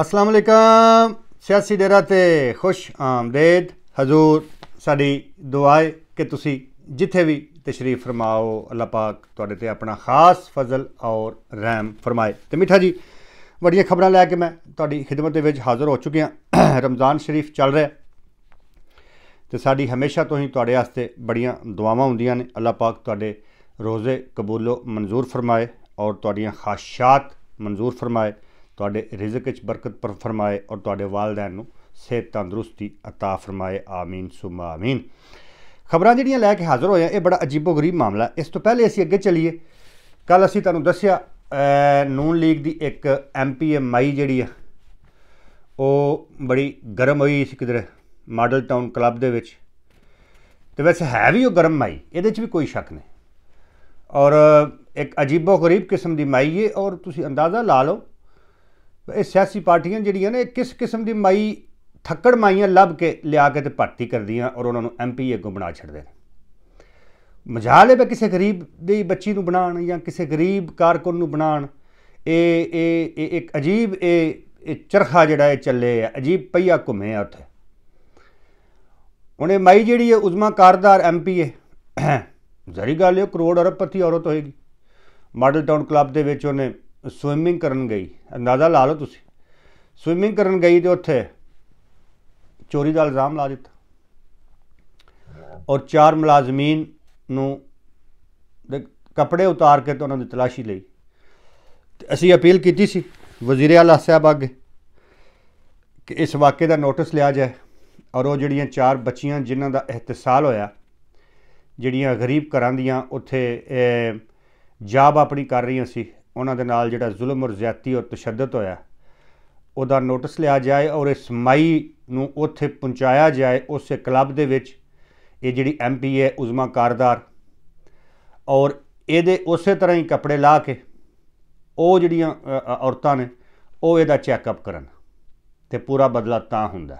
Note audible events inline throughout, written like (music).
ਅਸਲਾਮ ਅਲੈਕਮ ਸਿਆਸੀ ਡੇਰਾ ਤੇ ਖੁਸ਼ ਆਮਦੇਦ ਹਜ਼ੂਰ ਸਾਡੀ ਦੁਆਏ ਕਿ ਤੁਸੀਂ ਜਿੱਥੇ ਵੀ ਤਸ਼ਰੀਫ ਫਰਮਾਓ ਅੱਲਾ ਪਾਕ ਤੁਹਾਡੇ ਤੇ ਆਪਣਾ ਖਾਸ ਫਜ਼ਲ ਔਰ ਰਹਿਮ ਫਰਮਾਏ ਤੇ ਮਿੱਠਾ ਜੀ ਵੱਡੀਆਂ ਖਬਰਾਂ ਲੈ ਕੇ ਮੈਂ ਤੁਹਾਡੀ ਖਿਦਮਤ ਦੇ ਵਿੱਚ ਹਾਜ਼ਰ ਹੋ ਚੁੱਕਿਆ ਰਮਜ਼ਾਨ ਸ਼ਰੀਫ ਚੱਲ ਰਿਹਾ ਤੇ ਸਾਡੀ ਹਮੇਸ਼ਾ ਤੋਂ ਹੀ ਤੁਹਾਡੇ ਵਾਸਤੇ ਬੜੀਆਂ ਦੁਆਵਾਂ ਹੁੰਦੀਆਂ ਨੇ ਅੱਲਾ ਪਾਕ ਤੁਹਾਡੇ ਰੋਜ਼ੇ ਕਬੂਲੋ ਮਨਜ਼ੂਰ ਫਰਮਾਏ ਔਰ ਤੁਹਾਡੀਆਂ ਖਾਸ਼ਾਤ ਮਨਜ਼ੂਰ ਫਰਮਾਏ ਤੁਹਾਡੇ ਰਿਜ਼ਕ ਵਿੱਚ ਬਰਕਤ ਫਰਮਾਏ ਔਰ ਤੁਹਾਡੇ ਵਾਲਿਦੈਨ ਨੂੰ ਸਿਹਤ ਤੰਦਰੁਸਤੀ عطا ਫਰਮਾਏ ਆਮੀਨ ਸੁਮਾ ਆਮੀਨ ਖਬਰਾਂ ਜਿਹੜੀਆਂ ਲੈ ਕੇ ਹਾਜ਼ਰ ਹੋਏ ਆ ਇਹ ਬੜਾ ਅਜੀਬੋ ਗਰੀਬ ਮਾਮਲਾ ਇਸ ਤੋਂ ਪਹਿਲੇ ਅਸੀਂ ਅੱਗੇ ਚੱਲੀਏ ਕੱਲ ਅਸੀਂ ਤੁਹਾਨੂੰ ਦੱਸਿਆ ਨੂਨ ਲੀਗ ਦੀ ਇੱਕ ਐਮਪੀ ਮਾਈ ਜਿਹੜੀ ਆ ਉਹ ਬੜੀ ਗਰਮ ਹੋਈ ਸੀ ਕਿਧਰ ਮਾਡਲ ਟਾਊਨ ਕਲੱਬ ਦੇ ਵਿੱਚ ਤੇ ਵੈਸੇ ਹੈ ਵੀ ਉਹ ਗਰਮ ਮਾਈ ਇਹਦੇ 'ਚ ਵੀ ਕੋਈ ਸ਼ੱਕ ਨਹੀਂ ਔਰ ਇੱਕ ਅਜੀਬੋ ਗਰੀਬ ਕਿਸਮ ਦੀ ਮਾਈ ਔਰ ਤੁਸੀਂ ਅੰਦਾਜ਼ਾ ਲਾ ਲਓ ਇਹ ਸਿਆਸੀ ਪਾਰਟੀਆਂ ਜਿਹੜੀਆਂ ਨੇ ਕਿਸ ਕਿਸਮ ਦੀ ਮਾਈ ਥੱਕੜ ਮਾਈਆਂ ਲੱਭ ਕੇ ਲਿਆ ਕੇ ਤੇ ਭਰਤੀ ਕਰਦੀਆਂ ਔਰ ਉਹਨਾਂ ਨੂੰ ਐਮਪੀ ਅੱਗੋਂ ਬਣਾ ਛੱਡਦੇ ਨੇ ਮਜਾਲੇ ਵਿੱਚ ਕਿਸੇ ਗਰੀਬ ਦੀ ਬੱਚੀ ਨੂੰ ਬਣਾਉਣ ਜਾਂ ਕਿਸੇ ਗਰੀਬ ਕਾਰਕੁਨ ਨੂੰ ਬਣਾਉਣ ਇਹ ਇਹ ਇੱਕ ਅਜੀਬ ਇਹ ਇਹ ਚਰਖਾ ਜਿਹੜਾ ਇਹ ਚੱਲੇ ਆ ਅਜੀਬ ਪਈਆ ਘੁੰਮੇ ਆ ਉੱਥੇ ਉਹਨੇ ਮਾਈ ਜਿਹੜੀ ਹੈ ਉਜ਼ਮਾ ਕਾਰਦਾਰ ਐਮਪੀ ਹੈ ਜ਼ਰੀ ਗੱਲ ਇਹ ਕਰੋੜ ਅਰਬਪਤੀ ਔਰਤ ਹੋਏਗੀ ਮਾਡਲ ਟਾਊਨ ਕਲੱਬ ਦੇ ਵਿੱਚ ਉਹਨੇ ਸਵਿਮਿੰਗ ਕਰਨ ਗਈ ਅੰਦਾਜ਼ਾ ਲਾ ਲਓ ਤੁਸੀਂ ਸਵਿਮਿੰਗ ਕਰਨ ਗਈ ਤੇ ਉੱਥੇ ਚੋਰੀ ਦਾ ਇਲਜ਼ਾਮ ਲਾ ਦਿੱਤਾ ਔਰ ਚਾਰ ਮੁਲਾਜ਼ਮੀਨ ਨੂੰ ਕੱਪੜੇ ਉਤਾਰ ਕੇ ਤੇ ਉਹਨਾਂ ਦੀ ਤਲਾਸ਼ੀ ਲਈ ਅਸੀਂ ਅਪੀਲ ਕੀਤੀ ਸੀ ਵਜ਼ੀਰ ਆਲਾ ਸਾਹਿਬ ਅੱਗੇ ਕਿ ਇਸ ਵਾਕੇ ਦਾ ਨੋਟਿਸ ਲਿਆ ਜਾਏ ਔਰ ਉਹ ਜਿਹੜੀਆਂ ਚਾਰ ਬੱਚੀਆਂ ਜਿਨ੍ਹਾਂ ਦਾ ਇhtਸਾਲ ਹੋਇਆ ਜਿਹੜੀਆਂ ਗਰੀਬ ਘਰਾਂ ਦੀਆਂ ਉੱਥੇ ਜਾਬ ਆਪਣੀ ਕਰ ਰਹੀਆਂ ਸੀ ਉਹਨਾਂ ਦੇ ਨਾਲ ਜਿਹੜਾ ਜ਼ੁਲਮ ਔਰ ਜ਼ਿਆਤੀ ਔਰ ਤਸ਼ੱਦਦ ਹੋਇਆ ਉਹਦਾ ਨੋਟਿਸ ਲਿਆ ਜਾਏ ਔਰ ਇਸ ਮਾਈ ਨੂੰ ਉੱਥੇ ਪਹੁੰਚਾਇਆ ਜਾਏ ਉਸੇ ਕਲੱਬ ਦੇ ਵਿੱਚ ਇਹ ਜਿਹੜੀ ਐਮਪੀ ਹੈ ਉਜ਼ਮਾ ਕਾਰਦਾਰ ਔਰ ਇਹਦੇ ਉਸੇ ਤਰ੍ਹਾਂ ਹੀ ਕੱਪੜੇ ਲਾ ਕੇ ਉਹ ਜਿਹੜੀਆਂ ਔਰਤਾਂ ਨੇ ਉਹ ਇਹਦਾ ਚੈੱਕਅਪ ਕਰਨ ਤੇ ਪੂਰਾ ਬਦਲਾ ਤਾਂ ਹੁੰਦਾ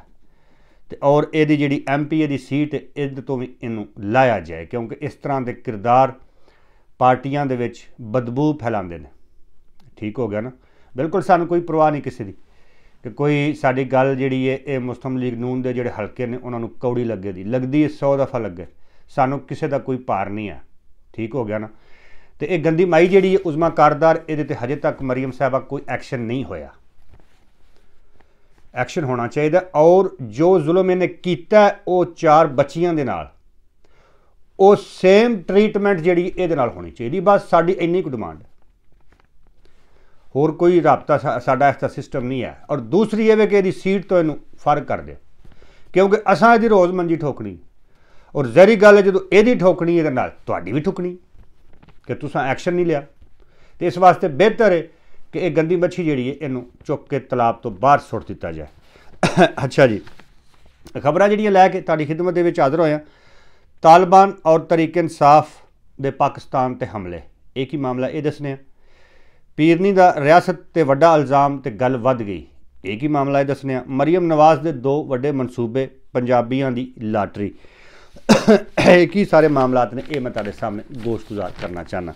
ਤੇ ਔਰ ਇਹਦੀ ਜਿਹੜੀ ਐਮਪੀ ਦੀ ਸੀਟ ਇਹਦੇ ਤੋਂ ਵੀ ਇਹਨੂੰ ਲਾਇਆ ਜਾਏ ਕਿਉਂਕਿ ਇਸ ਤਰ੍ਹਾਂ ਦੇ ਕਿਰਦਾਰ ਪਾਰਟੀਆਂ ਦੇ ਵਿੱਚ ਬਦਬੂ ਫੈਲਾਉਂਦੇ ਨੇ ਠੀਕ ਹੋ ਗਿਆ ਨਾ ਬਿਲਕੁਲ ਸਾਨੂੰ ਕੋਈ ਪਰਵਾਹ ਨਹੀਂ ਕਿਸੇ ਦੀ ਕਿ ਕੋਈ ਸਾਡੀ ਗੱਲ ਜਿਹੜੀ ਹੈ ਇਹ ਮੁਸਲਮ ਲੀਗ ਨੂਨ ਦੇ ਜਿਹੜੇ ਹਲਕੇ ਨੇ ਉਹਨਾਂ ਨੂੰ ਕੌੜੀ ਲੱਗੇ ਦੀ ਲੱਗਦੀ 100 ਦਫਾ ਲੱਗੇ ਸਾਨੂੰ ਕਿਸੇ ਦਾ ਕੋਈ ਪਾਰ ਨਹੀਂ ਆ ਠੀਕ ਹੋ ਗਿਆ ਨਾ ਤੇ ਇਹ ਗੰਦੀ ਮਾਈ ਜਿਹੜੀ ਹੈ ਉਜ਼ਮਾ ਕਾਰਦਾਰ ਇਹਦੇ ਤੇ ਹਜੇ ਤੱਕ ਮਰੀਮ ਸਾਹਿਬਾ ਕੋਈ ਐਕਸ਼ਨ ਨਹੀਂ ਹੋਇਆ ਐਕਸ਼ਨ ਹੋਣਾ ਚਾਹੀਦਾ ਔਰ ਜੋ ਜ਼ੁਲਮ ਇਹਨੇ ਕੀਤਾ ਉਹ ਚਾਰ ਬੱਚੀਆਂ ਦੇ ਨਾਲ ਉਹ ਸੇਮ ਟ੍ਰੀਟਮੈਂਟ ਜਿਹੜੀ ਇਹਦੇ ਨਾਲ ਹੋਣੀ ਚਾਹੀਦੀ ਬਸ ਸਾਡੀ ਇੰਨੀ ਕੁ ਡਿਮਾਂਡ ਹੋਰ ਕੋਈ ਰابطਾ ਸਾਡਾ ਇਸ ਦਾ ਸਿਸਟਮ ਨਹੀਂ ਹੈ ਔਰ ਦੂਸਰੀ ਇਹ ਵੇ ਕਿ ਇਹਦੀ ਸੀਟ ਤੋਂ ਇਹਨੂੰ ਫਰਕ ਕਰ ਦੇ ਕਿਉਂਕਿ ਅਸਾਂ ਇਹਦੀ ਰੋਜ਼ ਮੰਜੀ ਠੋਕਣੀ ਔਰ ਜ਼ਹਿਰੀ ਗੱਲ ਹੈ ਜਦੋਂ ਇਹਦੀ ਠੋਕਣੀ ਇਹਦੇ ਨਾਲ ਤੁਹਾਡੀ ਵੀ ਠੁਕਣੀ ਕਿ ਤੁਸੀਂ ਐਕਸ਼ਨ ਨਹੀਂ ਲਿਆ ਤੇ ਇਸ ਵਾਸਤੇ ਬਿਹਤਰ ਹੈ ਕਿ ਇਹ ਗੰਦੀ ਮੱਛੀ ਜਿਹੜੀ ਹੈ ਇਹਨੂੰ ਚੁੱਕ ਕੇ ਤਲਾਬ ਤੋਂ ਬਾਹਰ ਸੁੱਟ ਦਿੱਤਾ ਜਾਏ (coughs) ਅੱਛਾ ਜੀ ਖਬਰਾਂ ਜਿਹੜੀਆਂ ਲੈ ਕੇ ਤੁਹਾਡੀ ਖਿਦਮਤ ਦੇ ਵਿੱਚ ਹਾਜ਼ਰ ਹੋਇਆ ਤਾਲਿਬਾਨ ਔਰ ਤਰੀਕੇ ਇਨਸਾਫ ਦੇ ਪਾਕਿਸਤਾਨ ਤੇ ਹਮਲੇ ਇੱਕ ਹੀ ਮਾਮਲਾ ਇਹ ਦੱਸਨੇ ਆ ਪੀਰਨੀ ਦਾ ਰਿਆਸਤ ਤੇ ਵੱਡਾ ਇਲਜ਼ਾਮ ਤੇ ਗੱਲ ਵੱਧ ਗਈ ਇਹ ਕੀ ਮਾਮਲਾ ਹੈ ਦੱਸਣਿਆ ਮਰੀਮ ਨਵਾਜ਼ ਦੇ ਦੋ ਵੱਡੇ ਮਨਸੂਬੇ ਪੰਜਾਬੀਆਂ ਦੀ ਲਾਟਰੀ ਇਹ ਕੀ ਸਾਰੇ ਮਾਮਲਾਤ ਨੇ ਇਹ ਮੈਂ ਤੁਹਾਡੇ ਸਾਹਮਣੇ ਗੁਜ਼ਾਰ ਕਰਨਾ ਚਾਹਨਾ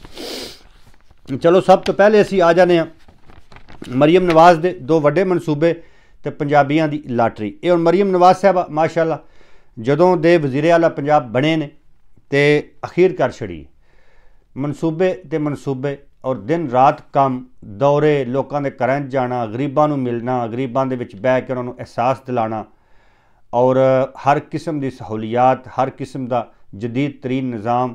ਚਲੋ ਸਭ ਤੋਂ ਪਹਿਲੇ ਅਸੀਂ ਆ ਜਾਣੇ ਆ ਮਰੀਮ ਨਵਾਜ਼ ਦੇ ਦੋ ਵੱਡੇ ਮਨਸੂਬੇ ਤੇ ਪੰਜਾਬੀਆਂ ਦੀ ਲਾਟਰੀ ਇਹ ਹੁਣ ਮਰੀਮ ਨਵਾਜ਼ ਸਾਹਿਬਾ ਮਾਸ਼ਾਅੱਲਾ ਜਦੋਂ ਦੇ ਵਜ਼ੀਰ ਆਲਾ ਪੰਜਾਬ ਬਣੇ ਨੇ ਤੇ ਅਖੀਰ ਕਰ ਛੜੀ ਮਨਸੂਬੇ ਤੇ ਮਨਸੂਬੇ ਔਰ ਦਿਨ ਰਾਤ ਕੰਮ ਦੌਰੇ ਲੋਕਾਂ ਦੇ ਘਰਾਂ 'ਚ ਜਾਣਾ ਗਰੀਬਾਂ ਨੂੰ ਮਿਲਣਾ ਗਰੀਬਾਂ ਦੇ ਵਿੱਚ ਬੈ ਕੇ ਉਹਨਾਂ ਨੂੰ ਅਹਿਸਾਸ ਦਿਲਾਣਾ ਔਰ ਹਰ ਕਿਸਮ ਦੀ ਸਹੂਲੀਅਤ ਹਰ ਕਿਸਮ ਦਾ ਜਦੀਦ ਤਰੀਨ ਨਿਜ਼ਾਮ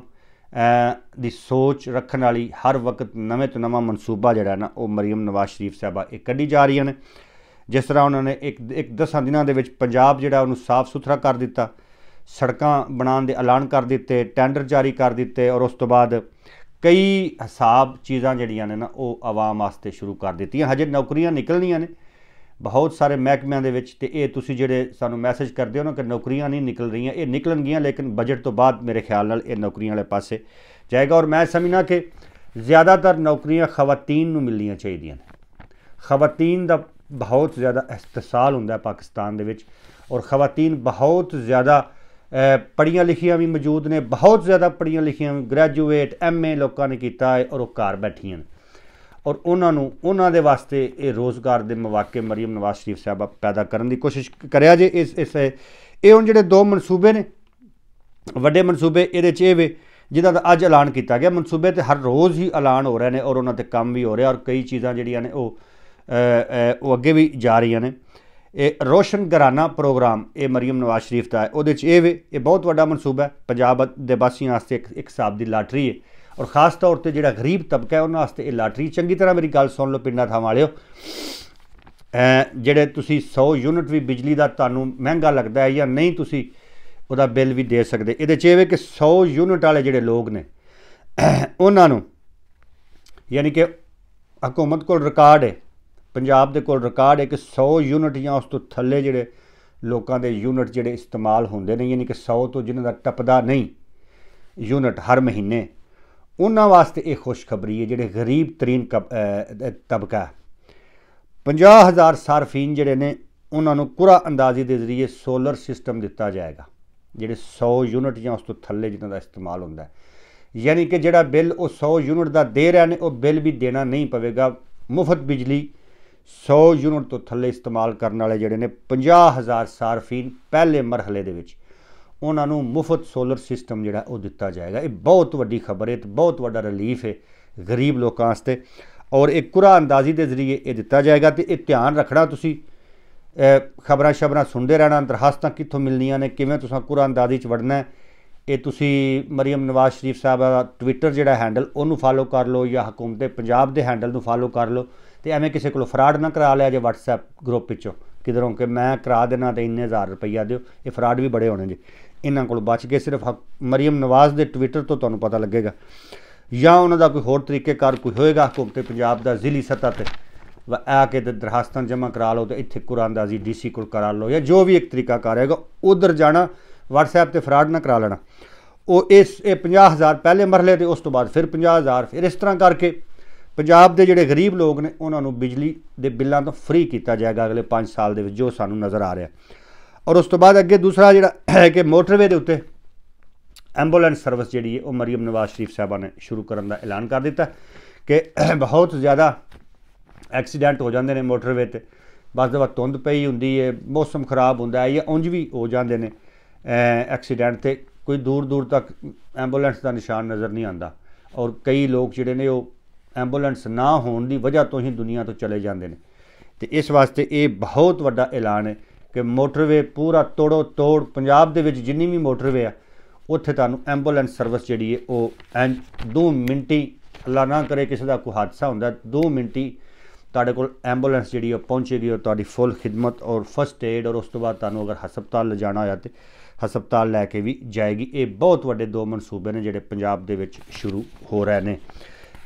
ਦੀ ਸੋਚ ਰੱਖਣ ਵਾਲੀ ਹਰ ਵਕਤ ਨਵੇਂ ਤੋਂ ਨਵਾਂ ਮਨਸੂਬਾ ਜਿਹੜਾ ਨਾ ਉਹ ਮਰੀਮ ਨਵਾਜ਼ ਸ਼ਰੀਫ ਸਾਹਿਬਾ ਇਹ ਕੱਢੀ ਜਾ ਰਹੀਆਂ ਨੇ ਜਿਸ ਤਰ੍ਹਾਂ ਉਹਨਾਂ ਨੇ ਇੱਕ ਇੱਕ 10 ਦਿਨਾਂ ਦੇ ਵਿੱਚ ਪੰਜਾਬ ਜਿਹੜਾ ਉਹਨੂੰ ਸਾਫ਼ ਸੁਥਰਾ ਕਰ ਦਿੱਤਾ ਸੜਕਾਂ ਬਣਾਉਣ ਦੇ ਐਲਾਨ ਕਰ ਦਿੱਤੇ ਟੈਂਡਰ ਜਾਰੀ ਕਰ ਦਿੱਤੇ ਔਰ ਉਸ ਤੋਂ ਬਾਅਦ ਕਈ ਹਿਸਾਬ ਚੀਜ਼ਾਂ ਜਿਹੜੀਆਂ ਨੇ ਨਾ ਉਹ ਆਵਾਮ ਵਾਸਤੇ ਸ਼ੁਰੂ ਕਰ ਦਿੱਤੀਆਂ ਹਜੇ ਨੌਕਰੀਆਂ ਨਿਕਲਣੀਆਂ ਨੇ ਬਹੁਤ ਸਾਰੇ ਮਹਿਕਮਿਆਂ ਦੇ ਵਿੱਚ ਤੇ ਇਹ ਤੁਸੀਂ ਜਿਹੜੇ ਸਾਨੂੰ ਮੈਸੇਜ ਕਰਦੇ ਹੋ ਨਾ ਕਿ ਨੌਕਰੀਆਂ ਨਹੀਂ ਨਿਕਲ ਰਹੀਆਂ ਇਹ ਨਿਕਲਣਗੀਆਂ ਲੇਕਿਨ ਬਜਟ ਤੋਂ ਬਾਅਦ ਮੇਰੇ ਖਿਆਲ ਨਾਲ ਇਹ ਨੌਕਰੀਆਂ ਵਾਲੇ ਪਾਸੇ ਜਾਏਗਾ ਔਰ ਮੈਂ ਸਮਝਣਾ ਕਿ ਜ਼ਿਆਦਾਤਰ ਨੌਕਰੀਆਂ ਖਵਾਤੀਨ ਨੂੰ ਮਿਲਣੀਆਂ ਚਾਹੀਦੀਆਂ ਨੇ ਖਵਾਤੀਨ ਦਾ ਬਹੁਤ ਜ਼ਿਆਦਾ ਇਸਤਸਾਲ ਹੁੰਦਾ ਹੈ ਪਾਕਿਸਤਾਨ ਦੇ ਵਿੱਚ ਔਰ ਖਵਾਤੀਨ ਬਹੁਤ ਜ਼ਿਆਦਾ ਪੜੀਆਂ ਲਿਖੀਆਂ ਵੀ ਮੌਜੂਦ ਨੇ ਬਹੁਤ ਜ਼ਿਆਦਾ ਪੜੀਆਂ ਲਿਖੀਆਂ ਗ੍ਰੈਜੂਏਟ ਐਮਏ ਲੋਕਾਂ ਨੇ ਕੀਤਾ ਹੈ ਔਰ ਉਹ ਘਰ ਬੈਠੀਆਂ ਨੇ ਔਰ ਉਹਨਾਂ ਨੂੰ ਉਹਨਾਂ ਦੇ ਵਾਸਤੇ ਇਹ ਰੋਜ਼ਗਾਰ ਦੇ ਮੌਕੇ ਮਰੀਮ ਨਵਾਜ਼ ਸ਼ਰੀਫ ਸਾਹਿਬਾ ਪੈਦਾ ਕਰਨ ਦੀ ਕੋਸ਼ਿਸ਼ ਕਰਿਆ ਜੇ ਇਸ ਇਸ ਇਹ ਹੁਣ ਜਿਹੜੇ ਦੋ ਮਨਸੂਬੇ ਨੇ ਵੱਡੇ ਮਨਸੂਬੇ ਇਹਦੇ 'ਚ ਇਹ ਵੇ ਜਿਹਦਾ ਦਾ ਅੱਜ ਐਲਾਨ ਕੀਤਾ ਗਿਆ ਮਨਸੂਬੇ ਤੇ ਹਰ ਰੋਜ਼ ਹੀ ਐਲਾਨ ਹੋ ਰਹੇ ਨੇ ਔਰ ਉਹਨਾਂ ਤੇ ਕੰਮ ਵੀ ਹੋ ਰਿਹਾ ਔਰ ਕਈ ਚੀਜ਼ਾਂ ਜਿਹੜੀਆਂ ਨੇ ਉਹ ਉਹ ਅੱਗੇ ਵੀ ਜਾ ਰਹੀਆਂ ਨੇ ਇਹ ਰੋਸ਼ਨ ਘਰਾਨਾ ਪ੍ਰੋਗਰਾਮ ਇਹ ਮਰੀਮ ਨਵਾਜ਼ ਸ਼ਰੀਫ ਦਾ ਹੈ ਉਹਦੇ 'ਚ ਇਹ ਵੀ ਇਹ ਬਹੁਤ ਵੱਡਾ ਮਨਸੂਬਾ ਹੈ ਪੰਜਾਬ ਦੇ ਵਾਸੀਆਂ ਵਾਸਤੇ ਇੱਕ ਇੱਕ ਹਿਸਾਬ ਦੀ ਲਾਟਰੀ ਹੈ ਔਰ ਖਾਸ ਤੌਰ ਤੇ ਜਿਹੜਾ ਗਰੀਬ ਤਬਕਾ ਹੈ ਉਹਨਾਂ ਵਾਸਤੇ ਇਹ ਲਾਟਰੀ ਚੰਗੀ ਤਰ੍ਹਾਂ ਮੇਰੀ ਗੱਲ ਸੁਣ ਲਓ ਪਿੰਡਾਂ ਥਾਂ ਵਾਲਿਓ ਜਿਹੜੇ ਤੁਸੀਂ 100 ਯੂਨਿਟ ਵੀ ਬਿਜਲੀ ਦਾ ਤੁਹਾਨੂੰ ਮਹਿੰਗਾ ਲੱਗਦਾ ਹੈ ਜਾਂ ਨਹੀਂ ਤੁਸੀਂ ਉਹਦਾ ਬਿੱਲ ਵੀ ਦੇ ਸਕਦੇ ਇਹਦੇ 'ਚ ਇਹ ਵੀ ਕਿ 100 ਯੂਨਿਟ ਵਾਲੇ ਜਿਹੜੇ ਲੋਕ ਨੇ ਉਹਨਾਂ ਨੂੰ ਯਾਨੀ ਕਿ ਹਕੂਮਤ ਕੋਲ ਰਿਕਾਰਡ ਹੈ ਪੰਜਾਬ ਦੇ ਕੋਲ ਰਿਕਾਰਡ ਹੈ ਕਿ 100 ਯੂਨਿਟ ਜਾਂ ਉਸ ਤੋਂ ਥੱਲੇ ਜਿਹੜੇ ਲੋਕਾਂ ਦੇ ਯੂਨਿਟ ਜਿਹੜੇ ਇਸਤੇਮਾਲ ਹੁੰਦੇ ਨੇ ਯਾਨੀ ਕਿ 100 ਤੋਂ ਜਿਨ੍ਹਾਂ ਦਾ ਟੱਪਦਾ ਨਹੀਂ ਯੂਨਿਟ ਹਰ ਮਹੀਨੇ ਉਹਨਾਂ ਵਾਸਤੇ ਇਹ ਖੁਸ਼ਖਬਰੀ ਹੈ ਜਿਹੜੇ ਗਰੀਬ ਤਰੀਨ ਤਬਕਾ 50000 ਸਰਫੀਨ ਜਿਹੜੇ ਨੇ ਉਹਨਾਂ ਨੂੰ ਕੁਰਾ ਅੰਦਾਜ਼ੀ ਦੇ ਜ਼ਰੀਏ ਸੋਲਰ ਸਿਸਟਮ ਦਿੱਤਾ ਜਾਏਗਾ ਜਿਹੜੇ 100 ਯੂਨਿਟ ਜਾਂ ਉਸ ਤੋਂ ਥੱਲੇ ਜਿਨ੍ਹਾਂ ਦਾ ਇਸਤੇਮਾਲ ਹੁੰਦਾ ਹੈ ਯਾਨੀ ਕਿ ਜਿਹੜਾ ਬਿੱਲ ਉਹ 100 ਯੂਨਿਟ ਦਾ ਦੇ ਰਹੇ ਨੇ ਉਹ ਬਿੱਲ ਵੀ ਦੇਣਾ ਨਹੀਂ ਪਵੇਗਾ ਮੁਫਤ ਬਿਜਲੀ 100 ਯੂਨਿਟ ਤੋਂ ਥੱਲੇ ਇਸਤੇਮਾਲ ਕਰਨ ਵਾਲੇ ਜਿਹੜੇ ਨੇ 50000 ਸਾਰਫੀਨ ਪਹਿਲੇ ਮਰਹਲੇ ਦੇ ਵਿੱਚ ਉਹਨਾਂ ਨੂੰ ਮੁਫਤ ਸੋਲਰ ਸਿਸਟਮ ਜਿਹੜਾ ਉਹ ਦਿੱਤਾ ਜਾਏਗਾ ਇਹ ਬਹੁਤ ਵੱਡੀ ਖਬਰ ਹੈ ਤੇ ਬਹੁਤ ਵੱਡਾ ਰਿਲੀਫ ਹੈ ਗਰੀਬ ਲੋਕਾਂ ਵਾਸਤੇ ਔਰ ਇਹ ਕੁਰਾ ਅੰਦਾਜ਼ੀ ਦੇ ਜ਼ਰੀਏ ਇਹ ਦਿੱਤਾ ਜਾਏਗਾ ਤੇ ਇਹ ਧਿਆਨ ਰੱਖਣਾ ਤੁਸੀਂ ਖਬਰਾਂ ਸ਼ਬਰਾਂ ਸੁਣਦੇ ਰਹਿਣਾ ਤੱਕ ਕਿੱਥੋਂ ਮਿਲਣੀਆਂ ਨੇ ਕਿਵੇਂ ਤੁਸੀਂ ਕੁਰਾ ਅੰਦਾਜ਼ੀ ਚ ਵੜਨਾ ਇਹ ਤੁਸੀਂ ਮਰੀਮ ਨਵਾਜ਼ ਸ਼ਰੀਫ ਸਾਹਿਬ ਦਾ ਟਵਿੱਟਰ ਜਿਹੜਾ ਹੈਂਡਲ ਉਹਨੂੰ ਫਾਲੋ ਕਰ ਲਓ ਜਾਂ ਦੇ ਪੰਜਾਬ ਦੇ ਹੈਂਡਲ ਨੂੰ ਫਾਲੋ ਕਰ ਲਓ ਤੇ ਐਵੇਂ ਕਿਸੇ ਕੋਲ ਫਰਾਡ ਨਾ ਕਰਾ ਲਿਆ ਜੇ WhatsApp ਗਰੁੱਪ ਵਿੱਚੋਂ ਕਿਧਰੋਂ ਕਿ ਮੈਂ ਕਰਾ ਦੇਣਾ ਤੇ ਇੰਨੇ ਹਜ਼ਾਰ ਰੁਪਈਆ ਦਿਓ ਇਹ ਫਰਾਡ ਵੀ ਬੜੇ ਹੋਣੇ ਜੀ ਇਹਨਾਂ ਕੋਲ ਬਚ ਕੇ ਸਿਰਫ ਮਰੀਮ ਨਵਾਜ਼ ਦੇ ਟਵਿੱਟਰ ਤੋਂ ਤੁਹਾਨੂੰ ਪਤਾ ਲੱਗੇਗਾ ਜਾਂ ਉਹਨਾਂ ਦਾ ਕੋਈ ਹੋਰ ਤਰੀਕੇਕਾਰ ਕੋਈ ਹੋਏਗਾ ਹਕੂਮਤ ਪੰਜਾਬ ਦਾ ਜ਼ਿਲੀ ਸਤਾ ਤੇ ਆ ਕੇ ਤੇ ਦਰਖਾਸਤਾਂ ਜਮ੍ਹਾਂ ਕਰਾ ਲਓ ਤੇ ਇੱਥੇ ਕੁਰਾਨਦਾਜ਼ੀ ਡੀਸੀ ਕੋਲ ਕਰਾ ਲਓ ਜਾਂ ਜੋ ਵੀ ਇੱਕ ਤਰੀਕਾ ਕਰੇਗਾ ਉਧਰ ਜਾਣਾ WhatsApp ਤੇ ਫਰਾਡ ਨਾ ਕਰਾ ਲੈਣਾ ਉਹ ਇਸ ਇਹ 50000 ਪਹਿਲੇ ਮਰਲੇ ਤੇ ਉਸ ਤੋਂ ਬਾਅਦ ਫਿਰ 50000 ਫਿਰ ਇਸ ਤਰ੍ਹਾਂ ਕਰਕੇ ਪੰਜਾਬ ਦੇ ਜਿਹੜੇ ਗਰੀਬ ਲੋਕ ਨੇ ਉਹਨਾਂ ਨੂੰ ਬਿਜਲੀ ਦੇ ਬਿੱਲਾਂ ਤੋਂ ਫ੍ਰੀ ਕੀਤਾ ਜਾਏਗਾ ਅਗਲੇ 5 ਸਾਲ ਦੇ ਵਿੱਚ ਜੋ ਸਾਨੂੰ ਨਜ਼ਰ ਆ ਰਿਹਾ ਔਰ ਉਸ ਤੋਂ ਬਾਅਦ ਅੱਗੇ ਦੂਸਰਾ ਜਿਹੜਾ ਹੈ ਕਿ ਮੋਟਰਵੇ ਦੇ ਉੱਤੇ ਐਂਬੂਲੈਂਸ ਸਰਵਿਸ ਜਿਹੜੀ ਹੈ ਉਹ ਮਰੀਮ ਨਵਾਜ਼ ਸ਼ਰੀਫ ਸਾਹਿਬਾ ਨੇ ਸ਼ੁਰੂ ਕਰਨ ਦਾ ਐਲਾਨ ਕਰ ਦਿੱਤਾ ਕਿ ਬਹੁਤ ਜ਼ਿਆਦਾ ਐਕਸੀਡੈਂਟ ਹੋ ਜਾਂਦੇ ਨੇ ਮੋਟਰਵੇ ਤੇ ਬਸ ਦਾ ਤੁੰਦ ਪਈ ਹੁੰਦੀ ਹੈ ਮੌਸਮ ਖਰਾਬ ਹੁੰਦਾ ਹੈ ਜਾਂ ਉਂਝ ਵੀ ਹੋ ਜਾਂਦੇ ਨੇ ਐਕਸੀਡੈਂਟ ਤੇ ਕੋਈ ਦੂਰ ਦੂਰ ਤੱਕ ਐਂਬੂਲੈਂਸ ਦਾ ਨਿਸ਼ਾਨ ਨਜ਼ਰ ਨਹੀਂ ਆਉਂਦਾ ਔਰ ਕਈ ਲੋਕ ਜਿਹੜੇ ਨੇ ਉਹ ਐਂਬੂਲੈਂਸ ਨਾ ਹੋਣ ਦੀ ਵਜ੍ਹਾ ਤੋਂ ਹੀ ਦੁਨੀਆ ਤੋਂ ਚਲੇ ਜਾਂਦੇ ਨੇ ਤੇ ਇਸ ਵਾਸਤੇ ਇਹ ਬਹੁਤ ਵੱਡਾ ਐਲਾਨ ਹੈ ਕਿ ਮੋਟਰਵੇ ਪੂਰਾ ਤੋੜੋ ਤੋੜ ਪੰਜਾਬ ਦੇ ਵਿੱਚ ਜਿੰਨੀ ਵੀ ਮੋਟਰਵੇ ਆ ਉੱਥੇ ਤੁਹਾਨੂੰ ਐਂਬੂਲੈਂਸ ਸਰਵਿਸ ਜਿਹੜੀ ਹੈ ਉਹ 2 ਮਿੰਟੀ ਅੱਲਾ ਨਾ ਕਰੇ ਕਿਸੇ ਦਾ ਕੋਈ ਹਾਦਸਾ ਹੁੰਦਾ 2 ਮਿੰਟੀ ਤੁਹਾਡੇ ਕੋਲ ਐਂਬੂਲੈਂਸ ਜਿਹੜੀ ਉਹ ਪਹੁੰਚੇਗੀ ਔਰ ਤੁਹਾਡੀ ਫੁੱਲ ਖਿਦਮਤ ਔਰ ਫਸਟ ਏਡ ਔਰ ਉਸ ਤੋਂ ਬਾਅਦ ਤੁਹਾਨੂੰ ਅਗਰ ਹਸਪਤਾਲ ਲਿਜਾਣਾ ਹੋਇਆ ਤੇ ਹਸਪਤਾਲ ਲੈ ਕੇ ਵੀ ਜਾਏਗੀ ਇਹ ਬਹੁਤ ਵੱਡੇ ਦੋ ਮਨਸੂਬੇ ਨੇ ਜਿਹੜੇ ਪੰਜਾਬ ਦੇ ਵਿੱਚ ਸ਼ੁਰੂ ਹੋ ਰਹੇ ਨੇ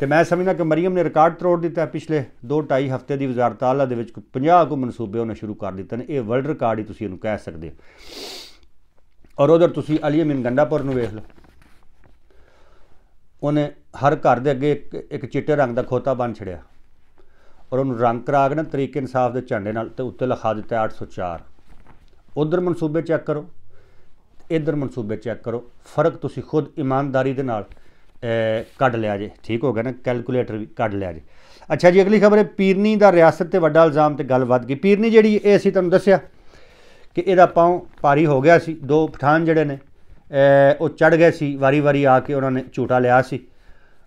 ਤੇ ਮੈਂ ਸਮਝਦਾ ਕਿ ਮਰੀਮ ਨੇ ਰਿਕਾਰਡ ਤੋੜ ਦਿੱਤਾ ਪਿਛਲੇ 2-2.5 ਹਫ਼ਤੇ ਦੀ ਵਜ਼ਾਰਤ ਆਲਾ ਦੇ ਵਿੱਚ 50 ਕੋ ਮਨਸੂਬੇ ਉਹਨੇ ਸ਼ੁਰੂ ਕਰ ਦਿੱਤੇ ਨੇ ਇਹ ਵਰਲਡ ਰਿਕਾਰਡ ਹੀ ਤੁਸੀਂ ਇਹਨੂੰ ਕਹਿ ਸਕਦੇ ਹੋ ਔਰ ਉਧਰ ਤੁਸੀਂ ਅਲੀ ਮਿਨ ਗੰਡਾਪੁਰ ਨੂੰ ਵੇਖ ਲਓ ਉਹਨੇ ਹਰ ਘਰ ਦੇ ਅੱਗੇ ਇੱਕ ਚਿੱਟੇ ਰੰਗ ਦਾ ਖੋਤਾ ਬਣ ਛੜਿਆ ਔਰ ਉਹਨੂੰ ਰੰਗ ਕਰਾ ਕੇ ਨਾ ਤਰੀਕੇ ਇਨਸਾਫ ਦੇ ਝੰਡੇ ਨਾਲ ਤੇ ਉੱਤੇ ਲਿਖਾ ਦਿੱਤਾ 804 ਉਧਰ ਮਨਸੂਬੇ ਚੈੱਕ ਕਰੋ ਇਧਰ ਮਨਸੂਬੇ ਚੈੱਕ ਕਰੋ ਫਰਕ ਤੁਸੀਂ ਖੁਦ ਇਮਾਨਦਾਰੀ ਦੇ ਨਾਲ ਕੱਢ ਲਿਆ ਜੇ ਠੀਕ ਹੋ ਗਿਆ ਨਾ ਕੈਲਕੂਲੇਟਰ ਵੀ ਕੱਢ ਲਿਆ ਜੇ ਅੱਛਾ ਜੀ ਅਗਲੀ ਖਬਰ ਹੈ ਪੀਰਨੀ ਦਾ ਰਿਆਸਤ ਤੇ ਵੱਡਾ ਇਲਜ਼ਾਮ ਤੇ ਗੱਲ ਵੱਧ ਗਈ ਪੀਰਨੀ ਜਿਹੜੀ ਇਹ ਅਸੀਂ ਤੁਹਾਨੂੰ ਦੱਸਿਆ ਕਿ ਇਹਦਾ ਪਾਉ ਪਾਰੀ ਹੋ ਗਿਆ ਸੀ ਦੋ ਪਠਾਨ ਜਿਹੜੇ ਨੇ ਉਹ ਚੜ ਗਏ ਸੀ ਵਾਰੀ-ਵਾਰੀ ਆ ਕੇ ਉਹਨਾਂ ਨੇ ਝੂਟਾ ਲਿਆ ਸੀ